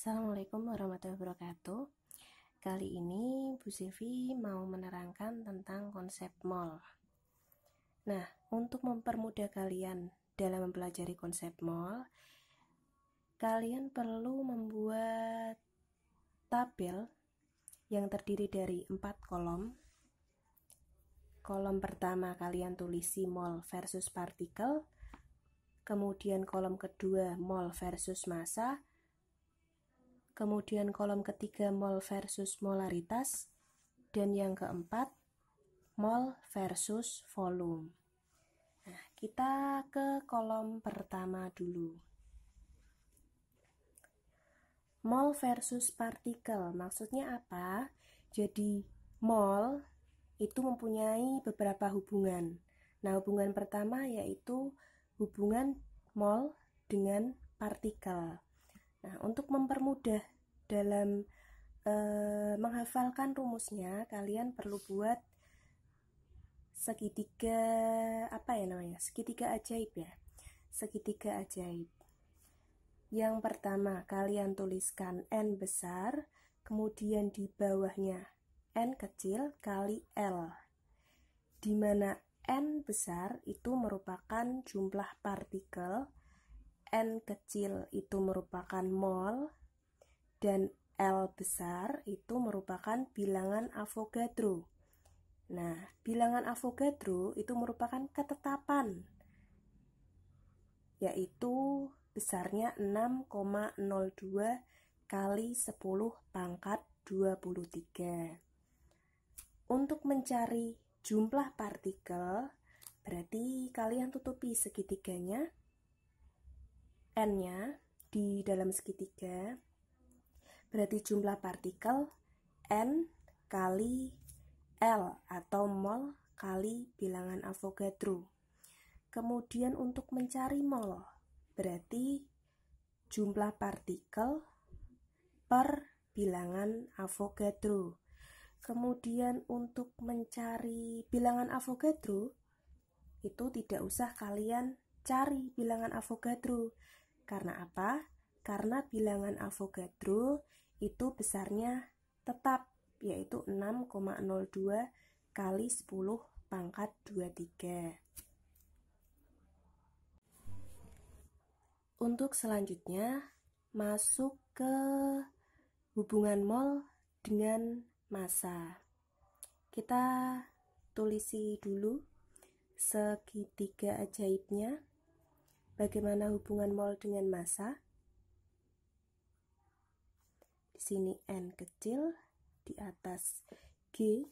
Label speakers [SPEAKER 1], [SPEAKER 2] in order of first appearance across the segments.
[SPEAKER 1] Assalamualaikum warahmatullahi wabarakatuh. Kali ini Bu Silvi mau menerangkan tentang konsep mall. Nah, untuk mempermudah kalian dalam mempelajari konsep mall, kalian perlu membuat tabel yang terdiri dari empat kolom kolom pertama kalian tulisi mall versus partikel, kemudian kolom kedua mall versus massa, kemudian kolom ketiga mol versus molaritas, dan yang keempat mol versus volume. Nah, kita ke kolom pertama dulu. Mol versus partikel maksudnya apa? Jadi mol itu mempunyai beberapa hubungan. Nah, hubungan pertama yaitu hubungan mol dengan partikel. Nah, untuk mempermudah dalam e, menghafalkan rumusnya, kalian perlu buat segitiga apa ya namanya? Segitiga ajaib ya. Segitiga ajaib. Yang pertama, kalian tuliskan N besar, kemudian di bawahnya N kecil kali L. Di mana N besar itu merupakan jumlah partikel N kecil itu merupakan mol dan L besar itu merupakan bilangan Avogadro. Nah, bilangan Avogadro itu merupakan ketetapan yaitu besarnya 6,02 kali 10 pangkat 23. Untuk mencari jumlah partikel, berarti kalian tutupi segitiganya N-nya di dalam segitiga berarti jumlah partikel N kali L atau mol kali bilangan Avogadro. Kemudian untuk mencari mol berarti jumlah partikel per bilangan Avogadro. Kemudian untuk mencari bilangan Avogadro itu tidak usah kalian cari bilangan Avogadro karena apa? Karena bilangan Avogadro itu besarnya tetap yaitu 6,02 kali 10 pangkat 23. Untuk selanjutnya masuk ke hubungan mol dengan massa. Kita tulisi dulu segitiga ajaibnya Bagaimana hubungan mol dengan massa? Di sini N kecil, di atas G,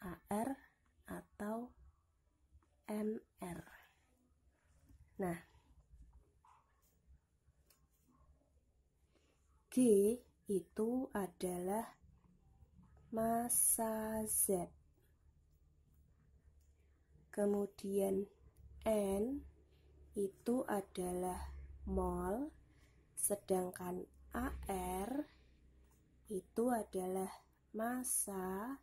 [SPEAKER 1] AR, atau MR. Nah, G itu adalah massa Z. Kemudian N itu adalah mol, sedangkan AR itu adalah massa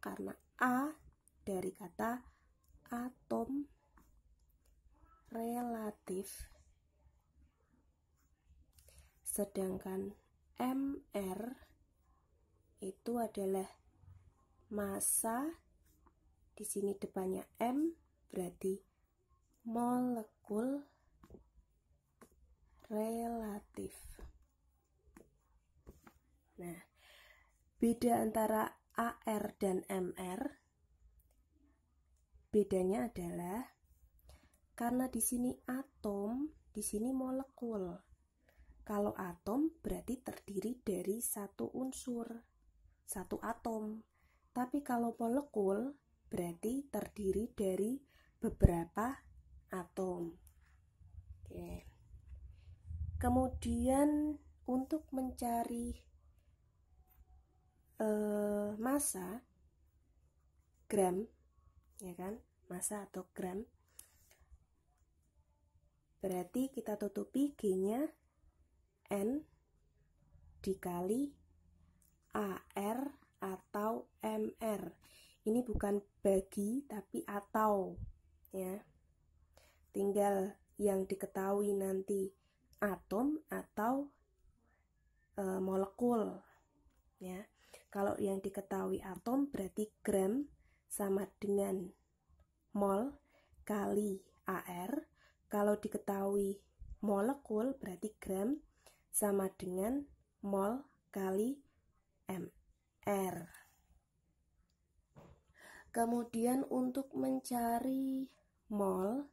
[SPEAKER 1] karena A dari kata atom relatif sedangkan MR itu adalah massa di sini depannya M berarti molekul relatif. Nah, beda antara AR dan MR bedanya adalah karena di sini atom, di sini molekul. Kalau atom berarti terdiri dari satu unsur, satu atom. Tapi kalau molekul berarti terdiri dari beberapa atom. Oke. Kemudian untuk mencari eh, massa gram, ya kan? Massa atau gram. Berarti kita tutupi G-nya N dikali AR atau MR ini bukan bagi tapi atau ya tinggal yang diketahui nanti atom atau e, molekul ya kalau yang diketahui atom berarti gram sama dengan mol kali AR kalau diketahui molekul berarti gram sama dengan mol kali MR kemudian untuk mencari mol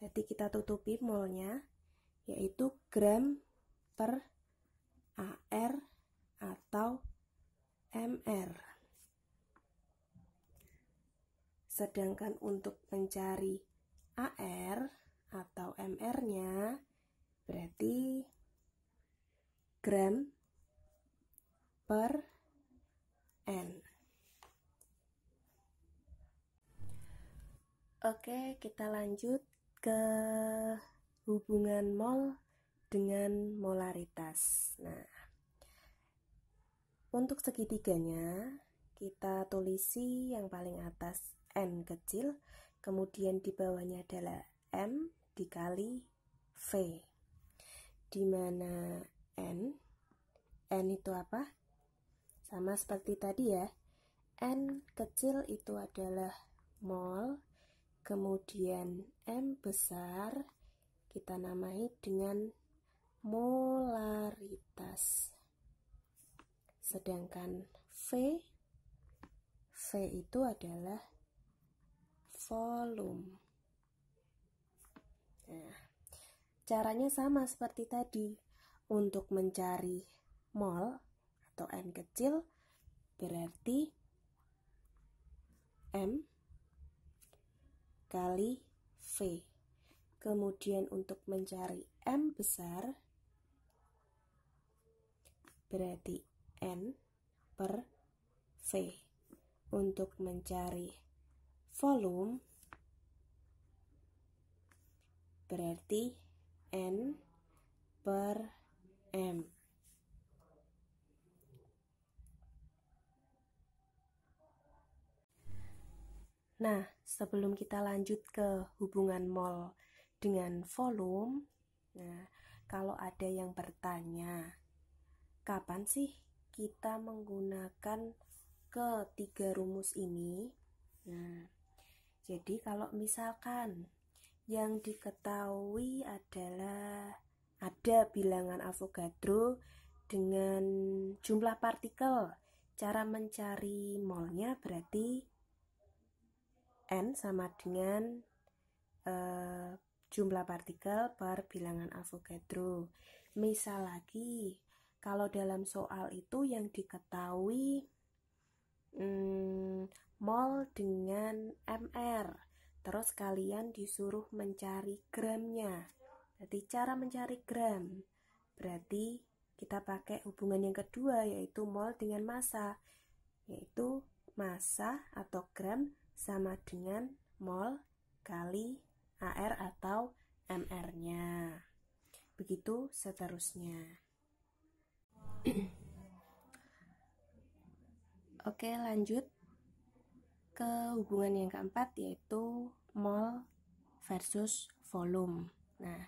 [SPEAKER 1] berarti kita tutupi molnya yaitu gram per AR atau MR sedangkan untuk mencari AR atau MR-nya berarti gram per N. Oke, kita lanjut ke hubungan mol dengan molaritas. Nah, untuk segitiganya, kita tulisi yang paling atas N kecil, kemudian di bawahnya adalah M dikali V. Di mana N? N itu apa? Sama seperti tadi ya. N kecil itu adalah mol Kemudian M besar kita namai dengan molaritas. Sedangkan V V itu adalah volume. Nah, caranya sama seperti tadi. Untuk mencari mol atau M kecil berarti M kali V. Kemudian untuk mencari M besar, berarti N per V. Untuk mencari volume, berarti N per Nah, sebelum kita lanjut ke hubungan mol dengan volume, nah, kalau ada yang bertanya, kapan sih kita menggunakan ketiga rumus ini? Nah, jadi kalau misalkan yang diketahui adalah ada bilangan Avogadro dengan jumlah partikel. Cara mencari molnya berarti N sama dengan uh, jumlah partikel per bilangan Avogadro. Misal lagi, kalau dalam soal itu yang diketahui hmm, mol dengan MR, terus kalian disuruh mencari gramnya. Berarti cara mencari gram, berarti kita pakai hubungan yang kedua yaitu mol dengan massa, yaitu massa atau gram sama dengan mol kali AR atau MR-nya. Begitu seterusnya. Oke, lanjut ke hubungan yang keempat yaitu mol versus volume. Nah,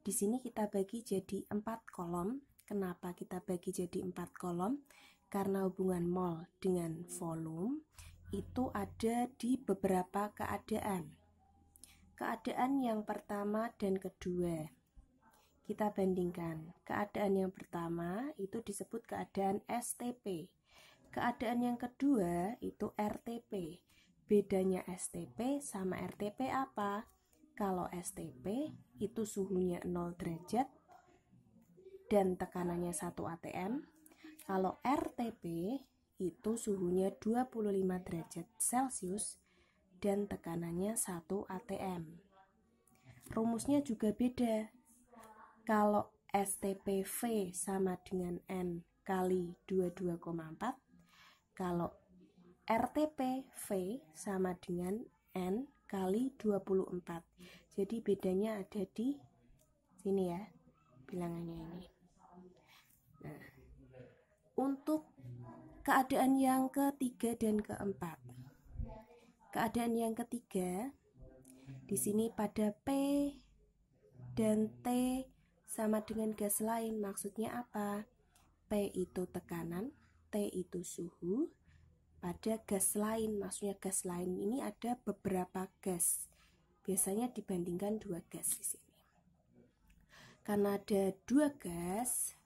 [SPEAKER 1] di sini kita bagi jadi empat kolom. Kenapa kita bagi jadi empat kolom? Karena hubungan mol dengan volume itu ada di beberapa keadaan. Keadaan yang pertama dan kedua, kita bandingkan. Keadaan yang pertama itu disebut keadaan STP. Keadaan yang kedua itu RTP. Bedanya STP sama RTP apa? Kalau STP itu suhunya 0 derajat dan tekanannya 1 ATM. Kalau RTP itu suhunya 25 derajat Celcius dan tekanannya 1 atm. Rumusnya juga beda. Kalau STPV sama dengan N kali 22,4, kalau RTPV sama dengan N kali 24. Jadi bedanya ada di sini ya, bilangannya ini. Nah, untuk keadaan yang ketiga dan keempat. Keadaan yang ketiga di sini pada P dan T sama dengan gas lain. Maksudnya apa? P itu tekanan, T itu suhu. Pada gas lain, maksudnya gas lain ini ada beberapa gas. Biasanya dibandingkan dua gas di sini. Karena ada dua gas,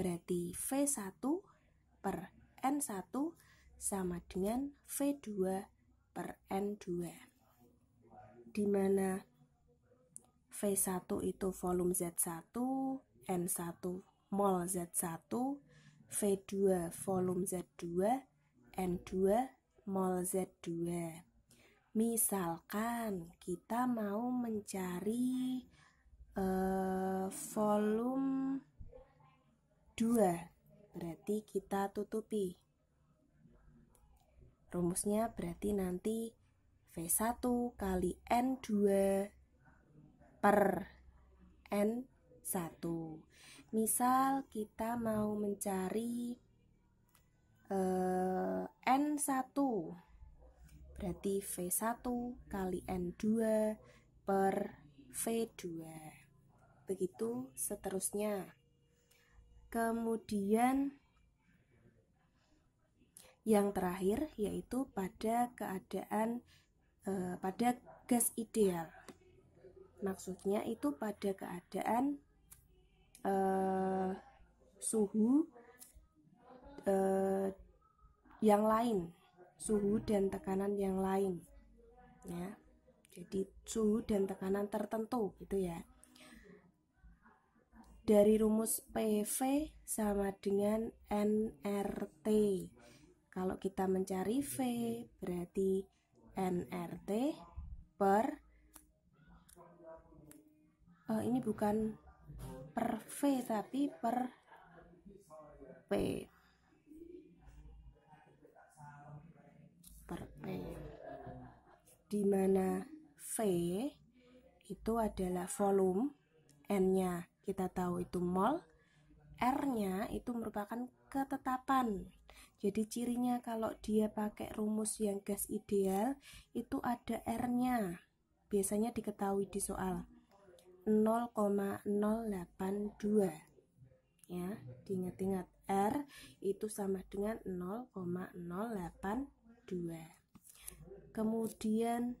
[SPEAKER 1] berarti V1 per N1 sama dengan V2 per N2 di mana V1 itu volume Z1, N1 mol Z1, V2 volume Z2, N2 mol Z2. Misalkan kita mau mencari uh, volume 2 berarti kita tutupi. Rumusnya berarti nanti V1 kali N2 per N1. Misal kita mau mencari eh, N1 berarti V1 kali N2 per V2. Begitu seterusnya. Kemudian yang terakhir yaitu pada keadaan e, pada gas ideal. Maksudnya itu pada keadaan e, suhu e, yang lain, suhu dan tekanan yang lain. Ya. Jadi suhu dan tekanan tertentu gitu ya dari rumus PV sama dengan NRT. Kalau kita mencari V berarti NRT per oh, ini bukan per V tapi per P per P di mana V itu adalah volume N-nya kita tahu itu mol R-nya itu merupakan ketetapan. Jadi cirinya kalau dia pakai rumus yang gas ideal itu ada R-nya. Biasanya diketahui di soal 0,082. Ya, diingat-ingat R itu sama dengan 0,082. Kemudian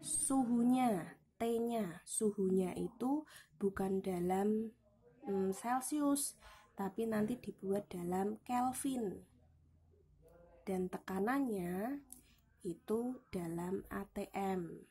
[SPEAKER 1] suhunya T-nya, suhunya itu bukan dalam mm, Celsius, tapi nanti dibuat dalam Kelvin. Dan tekanannya itu dalam ATM.